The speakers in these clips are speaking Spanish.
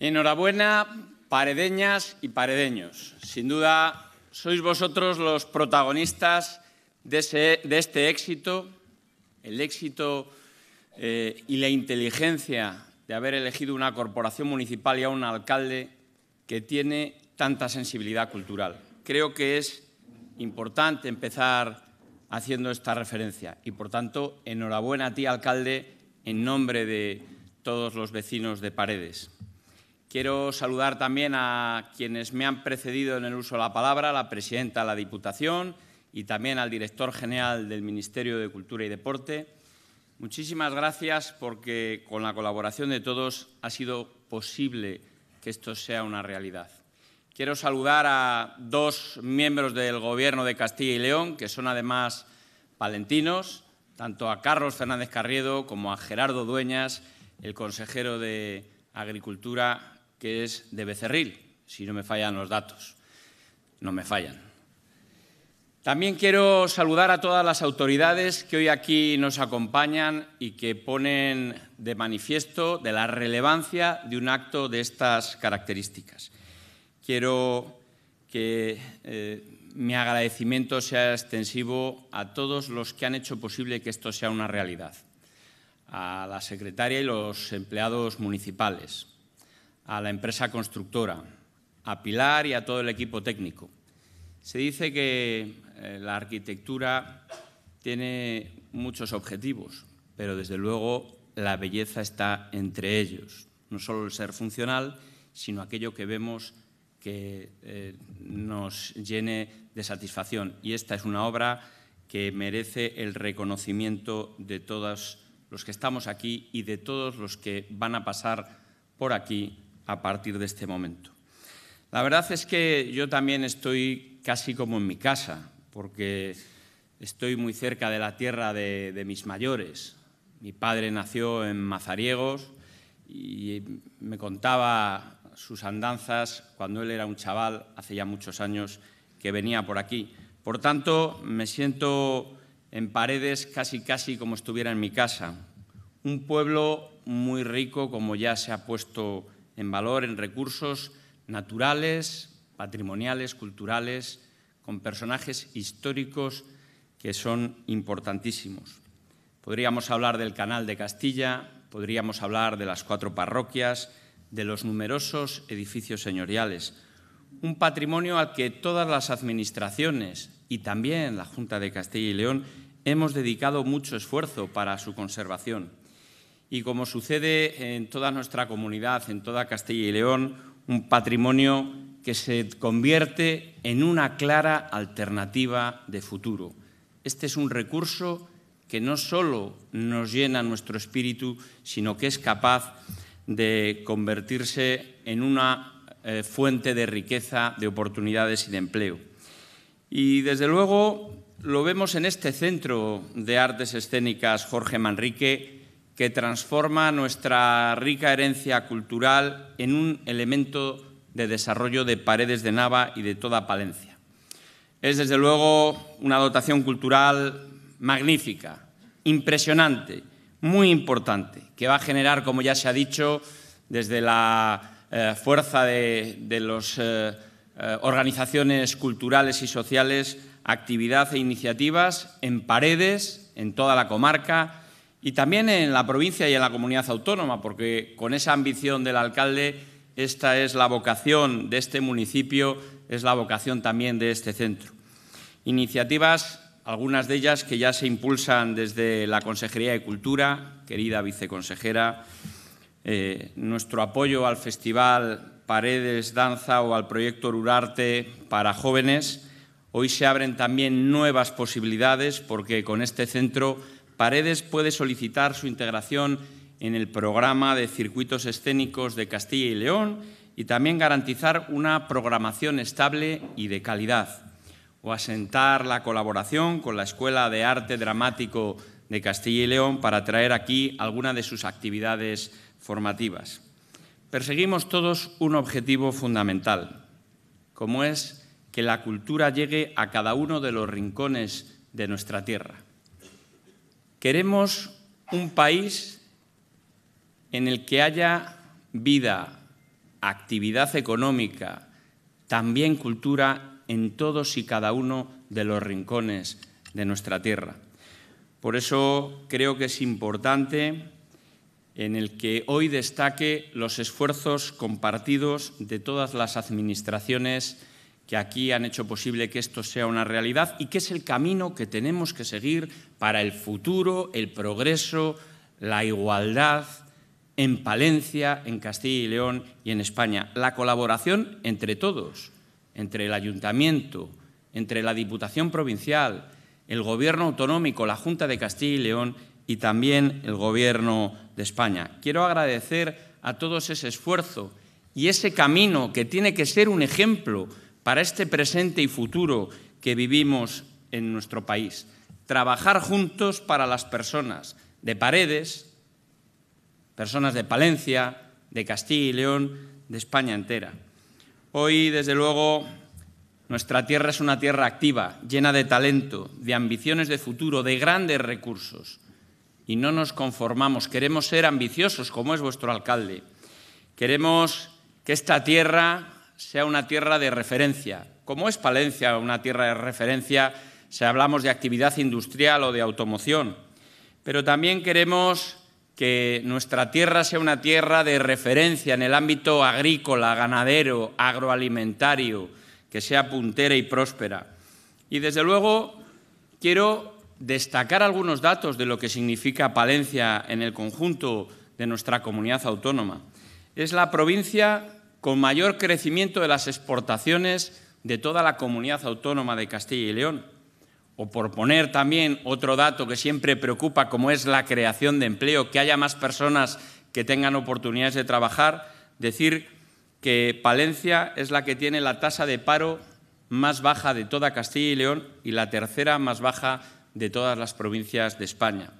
Enhorabuena, paredeñas y paredeños. Sin duda, sois vosotros los protagonistas de, este éxito, el éxito eh, y la inteligencia de haber elegido una corporación municipal y a un alcalde que tiene tanta sensibilidad cultural. Creo que es importante empezar haciendo esta referencia y, por tanto, enhorabuena a ti, alcalde, en nombre de todos los vecinos de Paredes. Quiero saludar también a quienes me han precedido en el uso de la palabra, la presidenta de la Diputación y también al director general del Ministerio de Cultura y Deporte. Muchísimas gracias porque con la colaboración de todos ha sido posible que esto sea una realidad. Quiero saludar a dos miembros del Gobierno de Castilla y León, que son además palentinos, tanto a Carlos Fernández Carriedo como a Gerardo Dueñas, el consejero de Agricultura que es de Becerril, si no me fallan los datos. No me fallan. También quiero saludar a todas las autoridades que hoy aquí nos acompañan y que ponen de manifiesto de la relevancia de un acto de estas características. Quiero que eh, mi agradecimiento sea extensivo a todos los que han hecho posible que esto sea una realidad, a la secretaria y los empleados municipales, a la empresa constructora, a Pilar y a todo el equipo técnico. Se dice que eh, la arquitectura tiene muchos objetivos, pero desde luego la belleza está entre ellos. No solo el ser funcional, sino aquello que vemos que eh, nos llene de satisfacción. Y esta es una obra que merece el reconocimiento de todos los que estamos aquí y de todos los que van a pasar por aquí a partir de este momento. La verdad es que yo también estoy casi como en mi casa, porque estoy muy cerca de la tierra de, mis mayores. Mi padre nació en Mazariegos y me contaba sus andanzas cuando él era un chaval, hace ya muchos años que venía por aquí. Por tanto, me siento en paredes casi casi como estuviera en mi casa. Un pueblo muy rico, como ya se ha puesto en valor en recursos naturales, patrimoniales, culturales, con personajes históricos que son importantísimos. Podríamos hablar del Canal de Castilla, podríamos hablar de las cuatro parroquias, de los numerosos edificios señoriales, un patrimonio al que todas las administraciones y también la Junta de Castilla y León hemos dedicado mucho esfuerzo para su conservación y, como sucede en toda nuestra comunidad, en toda Castilla y León, un patrimonio que se convierte en una clara alternativa de futuro. Este es un recurso que no solo nos llena nuestro espíritu, sino que es capaz de convertirse en una eh, fuente de riqueza, de oportunidades y de empleo. Y desde luego lo vemos en este Centro de Artes Escénicas Jorge Manrique, que transforma nuestra rica herencia cultural en un elemento de desarrollo de Paredes de Nava y de toda Palencia. Es desde luego una dotación cultural magnífica, impresionante, muy importante, que va a generar, como ya se ha dicho, desde la eh, fuerza de, las eh, eh, organizaciones culturales y sociales, actividad e iniciativas en Paredes, en toda la comarca, y también en la provincia y en la comunidad autónoma, porque con esa ambición del alcalde, esta es la vocación de este municipio, es la vocación también de este centro. Iniciativas, algunas de ellas que ya se impulsan desde la Consejería de Cultura, querida viceconsejera, eh, nuestro apoyo al Festival Paredes Danza o al proyecto Urarte para jóvenes. Hoy se abren también nuevas posibilidades porque con este centro Paredes puede solicitar su integración en el programa de circuitos escénicos de Castilla y León y también garantizar una programación estable y de calidad, o asentar la colaboración con la Escuela de Arte Dramático de Castilla y León para traer aquí alguna de sus actividades formativas. Perseguimos todos un objetivo fundamental, como es que la cultura llegue a cada uno de los rincones de nuestra tierra Queremos un país en el que haya vida, actividad económica, también cultura en todos y cada uno de los rincones de nuestra tierra. Por eso creo que es importante en el que hoy destaque los esfuerzos compartidos de todas las administraciones que aquí han hecho posible que esto sea una realidad y que es el camino que tenemos que seguir para el futuro, el progreso, la igualdad en Palencia, en Castilla y León y en España. La colaboración entre todos, entre el ayuntamiento, entre la Diputación Provincial, el Gobierno Autonómico, la Junta de Castilla y León y también el Gobierno de España. Quiero agradecer a todos ese esfuerzo y ese camino que tiene que ser un ejemplo para este presente y futuro que vivimos en nuestro país. Trabajar juntos para las personas de Paredes, personas de Palencia, de Castilla y León, de España entera. Hoy, desde luego, nuestra tierra es una tierra activa, llena de talento, de ambiciones de futuro, de grandes recursos. Y no nos conformamos, queremos ser ambiciosos, como es vuestro alcalde. Queremos que esta tierra sea una tierra de referencia. Como es Palencia una tierra de referencia si hablamos de actividad industrial o de automoción? Pero también queremos que nuestra tierra sea una tierra de referencia en el ámbito agrícola, ganadero, agroalimentario, que sea puntera y próspera. Y desde luego quiero destacar algunos datos de lo que significa Palencia en el conjunto de nuestra comunidad autónoma. Es la provincia con mayor crecimiento de las exportaciones de toda la comunidad autónoma de Castilla y León. O por poner también otro dato que siempre preocupa, como es la creación de empleo, que haya más personas que tengan oportunidades de trabajar, decir que Palencia es la que tiene la tasa de paro más baja de toda Castilla y León y la tercera más baja de todas las provincias de España.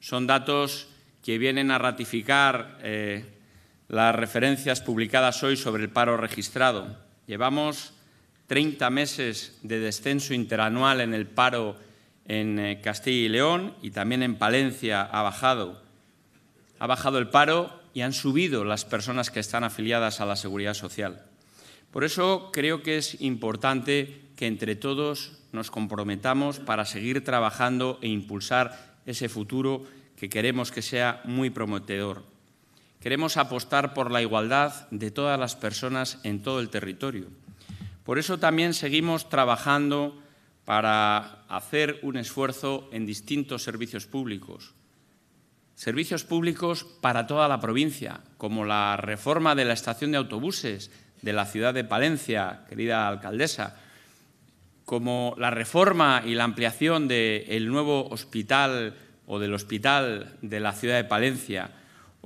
Son datos que vienen a ratificar eh, las referencias publicadas hoy sobre el paro registrado. Llevamos 30 meses de descenso interanual en el paro en eh, Castilla y León y también en Palencia ha bajado. Ha bajado el paro y han subido las personas que están afiliadas a la seguridad social. Por eso creo que es importante que entre todos nos comprometamos para seguir trabajando e impulsar ese futuro que queremos que sea muy prometedor. Queremos apostar por la igualdad de todas las personas en todo el territorio. Por eso también seguimos trabajando para hacer un esfuerzo en distintos servicios públicos. Servicios públicos para toda la provincia, como la reforma de la estación de autobuses de la ciudad de Palencia, querida alcaldesa, como la reforma y la ampliación del nuevo hospital o del hospital de la ciudad de Palencia,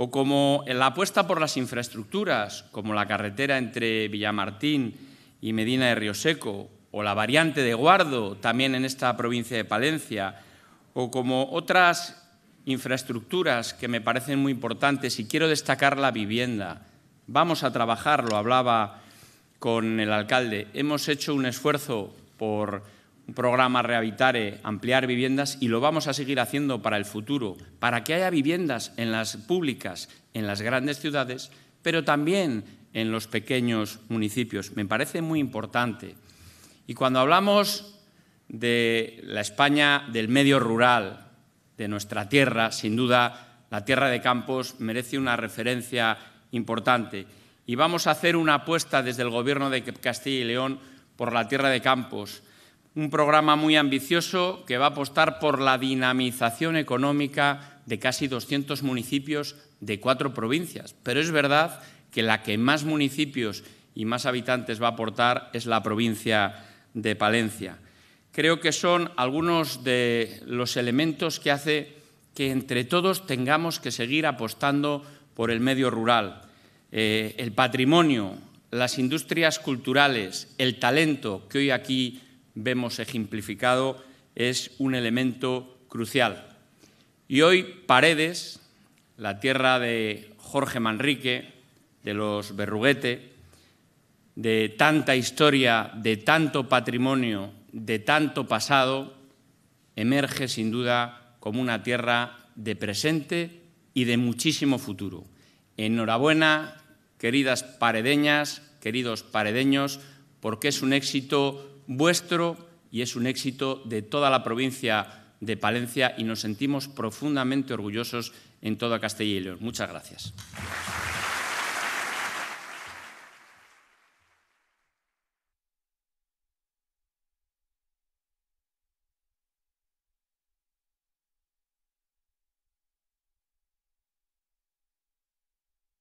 o como la apuesta por las infraestructuras, como la carretera entre Villamartín y Medina de Río Seco, o la variante de Guardo, también en esta provincia de Palencia, o como otras infraestructuras que me parecen muy importantes y quiero destacar la vivienda. Vamos a trabajar, lo hablaba con el alcalde. Hemos hecho un esfuerzo por un programa Rehabitare, ampliar viviendas, y lo vamos a seguir haciendo para el futuro, para que haya viviendas en las públicas, en las grandes ciudades, pero también en los pequeños municipios. Me parece muy importante. Y cuando hablamos de la España del medio rural, de nuestra tierra, sin duda la tierra de Campos merece una referencia importante. Y vamos a hacer una apuesta desde el Gobierno de Castilla y León por la tierra de Campos, un programa muy ambicioso que va a apostar por la dinamización económica de casi 200 municipios de cuatro provincias. Pero es verdad que la que más municipios y más habitantes va a aportar es la provincia de Palencia. Creo que son algunos de los elementos que hace que entre todos tengamos que seguir apostando por el medio rural. Eh, el patrimonio, las industrias culturales, el talento que hoy aquí vemos ejemplificado es un elemento crucial. Y hoy Paredes, la tierra de Jorge Manrique, de los Berruguete, de tanta historia, de tanto patrimonio, de tanto pasado, emerge sin duda como una tierra de presente y de muchísimo futuro. Enhorabuena, queridas paredeñas, queridos paredeños, porque es un éxito vuestro y es un éxito de toda la provincia de Palencia y nos sentimos profundamente orgullosos en toda Castilla y León. Muchas gracias.